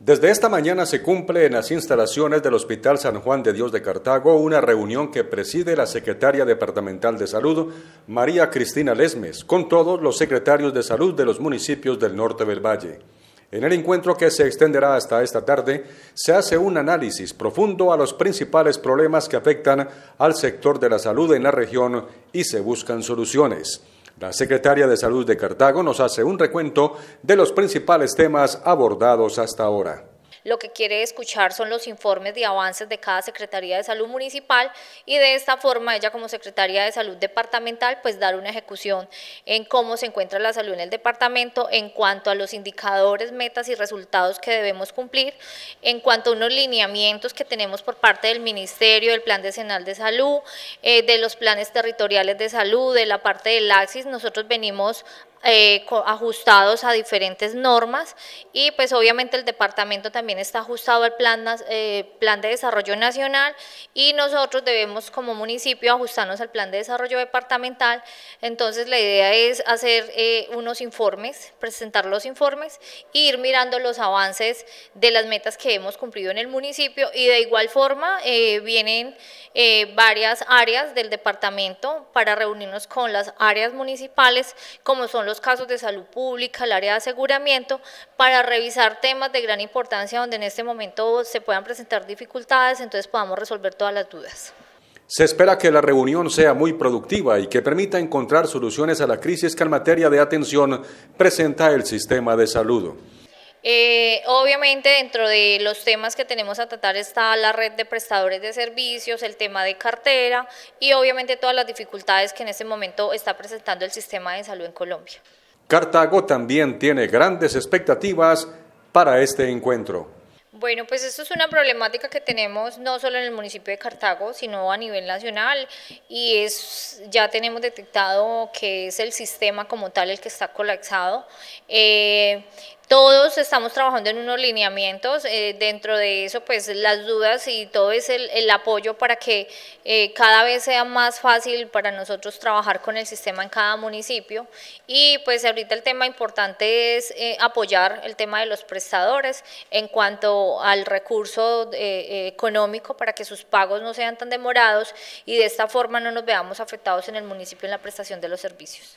Desde esta mañana se cumple en las instalaciones del Hospital San Juan de Dios de Cartago una reunión que preside la secretaria departamental de salud, María Cristina Lesmes, con todos los secretarios de salud de los municipios del norte del valle. En el encuentro que se extenderá hasta esta tarde, se hace un análisis profundo a los principales problemas que afectan al sector de la salud en la región y se buscan soluciones. La secretaria de Salud de Cartago nos hace un recuento de los principales temas abordados hasta ahora lo que quiere escuchar son los informes de avances de cada Secretaría de Salud Municipal y de esta forma ella como Secretaría de Salud Departamental pues dar una ejecución en cómo se encuentra la salud en el departamento en cuanto a los indicadores, metas y resultados que debemos cumplir, en cuanto a unos lineamientos que tenemos por parte del Ministerio, del Plan Decenal de Salud, eh, de los planes territoriales de salud, de la parte del AXIS, nosotros venimos eh, ajustados a diferentes normas y pues obviamente el departamento también está ajustado al plan, eh, plan de desarrollo nacional y nosotros debemos como municipio ajustarnos al plan de desarrollo departamental. Entonces la idea es hacer eh, unos informes, presentar los informes e ir mirando los avances de las metas que hemos cumplido en el municipio y de igual forma eh, vienen eh, varias áreas del departamento para reunirnos con las áreas municipales, como son los casos de salud pública, el área de aseguramiento, para revisar temas de gran importancia donde en este momento se puedan presentar dificultades, entonces podamos resolver todas las dudas. Se espera que la reunión sea muy productiva y que permita encontrar soluciones a la crisis que en materia de atención presenta el sistema de salud. Eh, obviamente dentro de los temas que tenemos a tratar está la red de prestadores de servicios, el tema de cartera y obviamente todas las dificultades que en este momento está presentando el sistema de salud en Colombia. Cartago también tiene grandes expectativas para este encuentro. Bueno, pues esto es una problemática que tenemos no solo en el municipio de Cartago, sino a nivel nacional y es ya tenemos detectado que es el sistema como tal el que está colapsado. Eh, todos estamos trabajando en unos lineamientos, eh, dentro de eso pues las dudas y todo es el, apoyo para que eh, cada vez sea más fácil para nosotros trabajar con el sistema en cada municipio y pues ahorita el tema importante es eh, apoyar el tema de los prestadores en cuanto al recurso económico para que sus pagos no sean tan demorados y de esta forma no nos veamos afectados en el municipio en la prestación de los servicios.